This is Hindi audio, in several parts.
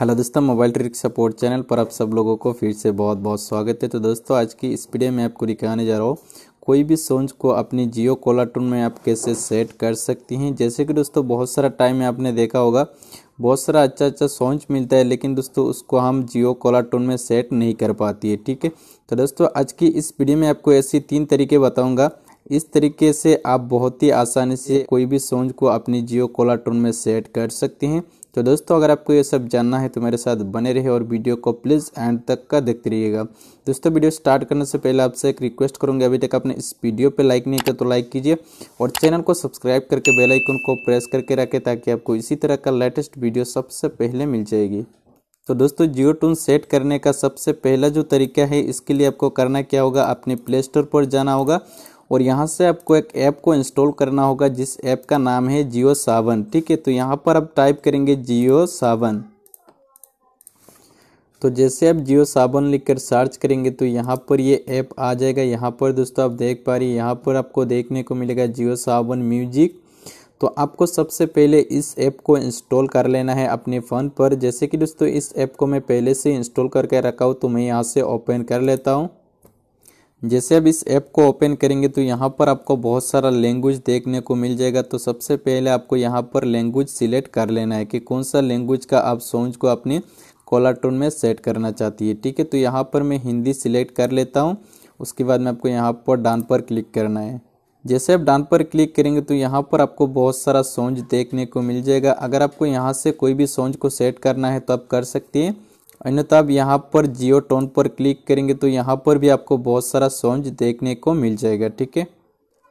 हेलो दोस्तों मोबाइल ट्रिक सपोर्ट चैनल पर आप सब लोगों को फिर से बहुत बहुत स्वागत है तो दोस्तों आज की इस वीडियो में आपको दिखाने जा रहा हूँ कोई भी सोच को अपनी जियो कॉलर टून में आप कैसे सेट कर सकती हैं जैसे कि दोस्तों बहुत सारा टाइम में आपने देखा होगा बहुत सारा अच्छा अच्छा सोच मिलता है लेकिन दोस्तों उसको हम जियो कॉलर टून में सेट नहीं कर पाती है ठीक है तो दोस्तों आज की इस वीडियो में आपको ऐसी तीन तरीके बताऊँगा इस तरीके से आप बहुत ही आसानी से कोई भी सोच को अपनी जियो कॉलर टून में सेट कर सकते हैं तो दोस्तों अगर आपको ये सब जानना है तो मेरे साथ बने रहे और वीडियो को प्लीज़ एंड तक का देखते रहिएगा दोस्तों वीडियो स्टार्ट करने से पहले आपसे एक रिक्वेस्ट करूँगा अभी तक आपने इस वीडियो पर लाइक नहीं किया तो लाइक कीजिए और चैनल को सब्सक्राइब करके बेलाइकन को प्रेस करके रखें ताकि आपको इसी तरह का लेटेस्ट वीडियो सबसे पहले मिल जाएगी तो दोस्तों जियो टून सेट करने का सबसे पहला जो तरीका है इसके लिए आपको करना क्या होगा अपने प्ले स्टोर पर जाना होगा और यहाँ से आपको एक ऐप को इंस्टॉल करना होगा जिस ऐप का नाम है जियो सावन ठीक है तो यहाँ पर आप टाइप करेंगे जियो सावन तो जैसे आप जियो सावन लिख कर सर्च करेंगे तो यहाँ पर ये ऐप आ जाएगा यहाँ पर दोस्तों आप देख पा रही यहाँ पर आपको देखने को मिलेगा जियो सावन म्यूजिक तो आपको सबसे पहले इस ऐप को इंस्टॉल कर लेना है अपने फ़ोन पर जैसे कि दोस्तों इस ऐप को मैं पहले से इंस्टॉल करके रखा हूँ तो मैं यहाँ से ओपन कर लेता हूँ जैसे अब इस ऐप को ओपन करेंगे तो यहाँ पर आपको बहुत सारा लैंग्वेज देखने को मिल जाएगा तो सबसे पहले आपको यहाँ पर लैंग्वेज सिलेक्ट कर लेना है कि कौन सा लैंग्वेज का आप सॉन्ग को अपने कॉलर टोन में सेट करना चाहती है ठीक है तो यहाँ पर मैं हिंदी सिलेक्ट कर लेता हूँ उसके बाद में आपको यहाँ पर डान पर क्लिक करना है जैसे आप डान पर क्लिक करेंगे तो यहाँ पर आपको बहुत सारा सोच देखने को मिल जाएगा अगर आपको यहाँ से कोई भी सोच को सेट करना है तो आप कर सकती हैं अन्यथा आप यहाँ पर जियो टोन पर क्लिक करेंगे तो यहाँ पर भी आपको बहुत सारा सॉन्ज देखने को मिल जाएगा ठीक है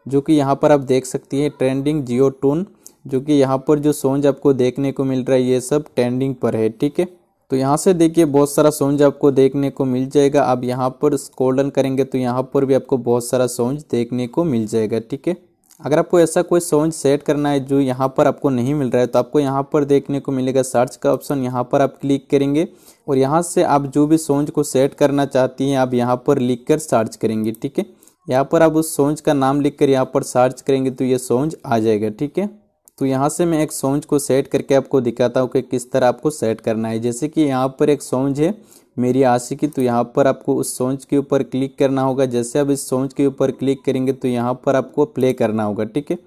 जो कि यहाँ पर आप देख सकती हैं ट्रेंडिंग जियो टोन जो कि यहाँ पर जो सॉन्ज आपको देखने को मिल रहा है ये सब ट्रेंडिंग पर है ठीक है तो यहाँ से देखिए बहुत सारा सॉन्ज आपको देखने को मिल जाएगा आप यहाँ पर स्कोल्डन करेंगे तो यहाँ पर भी आपको बहुत सारा सॉन्ज देखने को मिल जाएगा ठीक है अगर आपको ऐसा कोई सॉन्ग सेट करना है जो यहाँ पर आपको नहीं मिल रहा है तो आपको यहाँ पर देखने को मिलेगा सर्च का ऑप्शन यहाँ पर आप क्लिक करेंगे और यहाँ से आप जो भी सॉन्ग को सेट करना चाहती हैं आप यहाँ पर लिख कर सर्च करेंगे ठीक है यहाँ पर आप उस सॉन्ग का नाम लिख कर यहाँ पर सर्च करेंगे तो ये सॉन्ग आ जाएगा ठीक है तो यहाँ से मैं एक सॉन्ग को सेट करके आपको दिखाता हूँ कि किस तरह आपको सेट करना है जैसे कि यहाँ पर एक सॉन्ग है मेरी आशिकी तो यहाँ पर आपको उस सॉन्ग के ऊपर क्लिक करना होगा जैसे आप इस सॉन्ग के ऊपर क्लिक करेंगे तो यहाँ पर आपको प्ले करना होगा ठीक है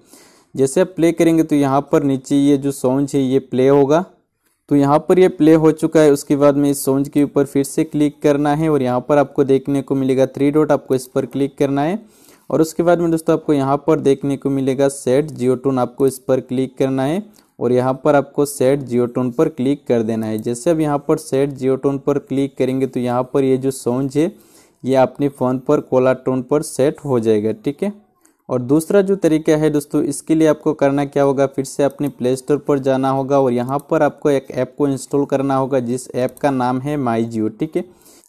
जैसे आप प्ले करेंगे तो यहाँ पर नीचे ये जो सॉन्ग है ये प्ले होगा तो यहाँ पर ये प्ले हो चुका है उसके बाद में इस सॉन्ग के ऊपर फिर से क्लिक करना है और यहाँ पर आपको देखने को मिलेगा थ्री डॉट आपको इस पर क्लिक करना है और उसके बाद में दोस्तों आपको यहाँ पर देखने को मिलेगा सेट जियो टून आपको इस पर क्लिक करना है और यहाँ पर आपको सेट जियोटोन पर क्लिक कर देना है जैसे अब यहाँ पर सेट जियोटोन पर क्लिक करेंगे तो यहाँ पर ये जो साउंड है ये अपने फ़ोन पर कोला टोन पर सेट हो जाएगा ठीक है और दूसरा जो तरीका है दोस्तों इसके लिए आपको करना क्या होगा फिर से अपने प्ले स्टोर पर जाना होगा और यहाँ पर आपको एक ऐप को इंस्टॉल करना होगा जिस ऐप का नाम है माई जियो ठीक है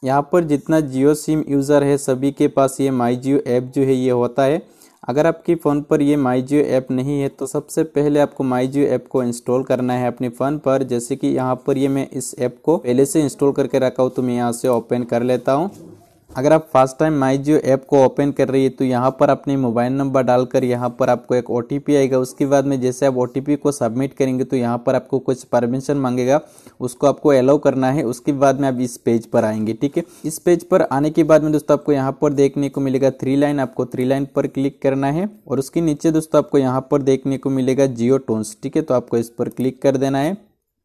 यहाँ पर जितना जियो सिम यूज़र है सभी के पास ये माई जियो ऐप जो है ये होता है अगर आपकी फ़ोन पर ये माई जियो ऐप नहीं है तो सबसे पहले आपको माई जियो ऐप को इंस्टॉल करना है अपने फ़ोन पर जैसे कि यहाँ पर ये मैं इस ऐप को पहले से इंस्टॉल करके रखा हूँ तो मैं यहाँ से ओपन कर लेता हूँ अगर आप first time my Jio app को ओपन कर रही है तो यहाँ पर अपने मोबाइल नंबर डालकर यहाँ पर आपको एक ओ आएगा उसके बाद में जैसे आप ओ को सबमिट करेंगे तो यहाँ पर आपको कुछ परमिशन मांगेगा उसको आपको अलाउ करना है उसके बाद में आप इस पेज पर आएंगे ठीक है इस पेज पर आने के बाद में दोस्तों आपको यहाँ पर देखने को मिलेगा थ्री लाइन आपको थ्री लाइन पर क्लिक करना है और उसके नीचे दोस्तों आपको यहाँ पर देखने को मिलेगा जियो टोन्स ठीक है तो आपको इस पर क्लिक कर देना है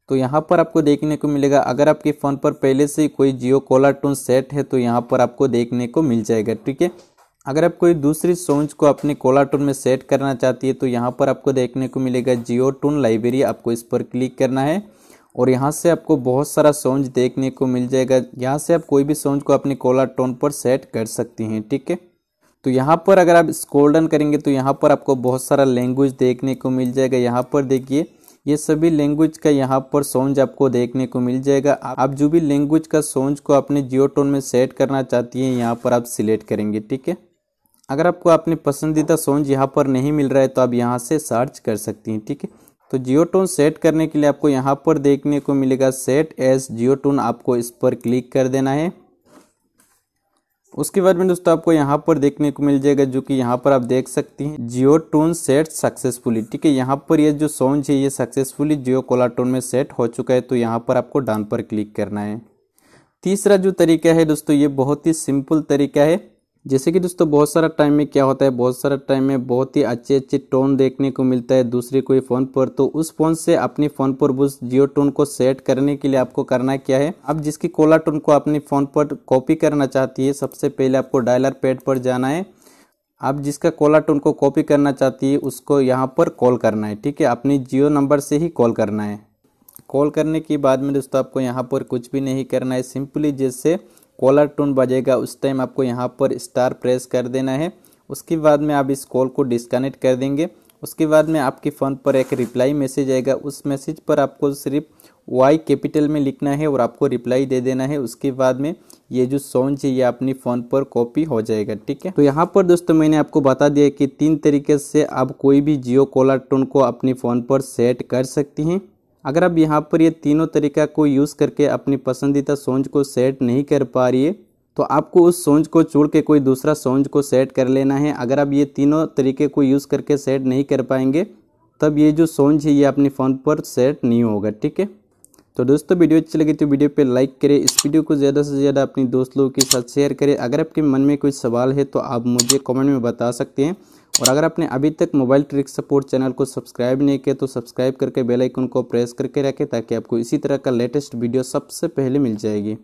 तो यहाँ पर आपको देखने को मिलेगा अगर आपके फ़ोन पर पहले से कोई जियो कॉलर टोन सेट है तो यहाँ पर आपको देखने को मिल जाएगा ठीक है अगर आप कोई दूसरी सोच को अपने कॉलर टोन में सेट करना चाहती है तो यहाँ पर आपको देखने को मिलेगा जियो टोन लाइब्रेरी आपको इस पर क्लिक करना है और यहाँ से आपको बहुत सारा सोच देखने को मिल जाएगा यहाँ से आप कोई भी सोच को अपने कोला टोन पर सेट कर सकती हैं ठीक है तो यहाँ पर अगर आप स्कोल्डन करेंगे तो यहाँ पर आपको बहुत सारा लैंग्वेज देखने को मिल जाएगा यहाँ पर देखिए ये सभी लैंग्वेज का यहाँ पर सोंज आपको देखने को मिल जाएगा आप जो भी लैंग्वेज का सोंज को अपने जियो टोन में सेट करना चाहती हैं यहाँ पर आप सिलेक्ट करेंगे ठीक है अगर आपको अपने पसंदीदा सोंज यहाँ पर नहीं मिल रहा है तो आप यहाँ से सर्च कर सकती हैं ठीक है थीके? तो जियो टोन सेट करने के लिए आपको यहाँ पर देखने को मिलेगा सेट एस जियो टोन आपको इस पर क्लिक कर देना है उसके बाद में दोस्तों आपको यहाँ पर देखने को मिल जाएगा जो कि यहाँ पर आप देख सकते हैं जियो टोन सेट सक्सेसफुली ठीक है यहाँ पर ये जो साउंड है ये सक्सेसफुली जियो कोला टोन में सेट हो चुका है तो यहाँ पर आपको डाउन पर क्लिक करना है तीसरा जो तरीका है दोस्तों ये बहुत ही सिंपल तरीका है जैसे कि दोस्तों बहुत सारा टाइम में क्या होता है बहुत सारा टाइम में बहुत ही अच्छे अच्छे टोन देखने को मिलता है दूसरे कोई फ़ोन पर तो उस फ़ोन से अपने फ़ोन पर उस जियो टोन को सेट करने के लिए आपको करना क्या है आप जिसकी कोला टोन को अपने फ़ोन पर कॉपी करना चाहती है सबसे पहले आपको डायलर पैड पर जाना है आप जिसका कॉलर टोन को कॉपी करना चाहती है उसको यहाँ पर कॉल करना है ठीक है अपनी जियो नंबर से ही कॉल करना है कॉल करने के बाद में दोस्तों आपको यहाँ पर कुछ भी नहीं करना है सिंपली जैसे कॉलर टोन बजेगा उस टाइम आपको यहाँ पर स्टार प्रेस कर देना है उसके बाद में आप इस कॉल को डिस्कनेक्ट कर देंगे उसके बाद में आपके फ़ोन पर एक रिप्लाई मैसेज आएगा उस मैसेज पर आपको सिर्फ वाई कैपिटल में लिखना है और आपको रिप्लाई दे देना है उसके बाद में ये जो सॉन्ग है ये अपने फ़ोन पर कॉपी हो जाएगा ठीक है तो यहाँ पर दोस्तों मैंने आपको बता दिया कि तीन तरीके से आप कोई भी जियो कॉलर टोन को अपने फ़ोन पर सेट कर सकती हैं अगर आप यहाँ पर ये तीनों तरीका को यूज़ करके अपनी पसंदीदा सोंज को सेट नहीं कर पा रही है तो आपको उस सोंज को छोड़ के कोई दूसरा सोंज को सेट कर लेना है अगर आप ये तीनों तरीके को यूज़ करके सेट नहीं कर पाएंगे तब ये जो सोंज है ये अपने फ़ोन पर सेट नहीं होगा ठीक है तो दोस्तों वीडियो अच्छी लगी तो वीडियो पे लाइक करें इस वीडियो को ज़्यादा से ज़्यादा अपने दोस्त लोगों के साथ शेयर करें अगर आपके मन में कोई सवाल है तो आप मुझे कमेंट में बता सकते हैं और अगर आपने अभी तक मोबाइल ट्रिक सपोर्ट चैनल को सब्सक्राइब नहीं किया तो सब्सक्राइब करके बेल आइकन को प्रेस करके रखें ताकि आपको इसी तरह का लेटेस्ट वीडियो सबसे पहले मिल जाएगी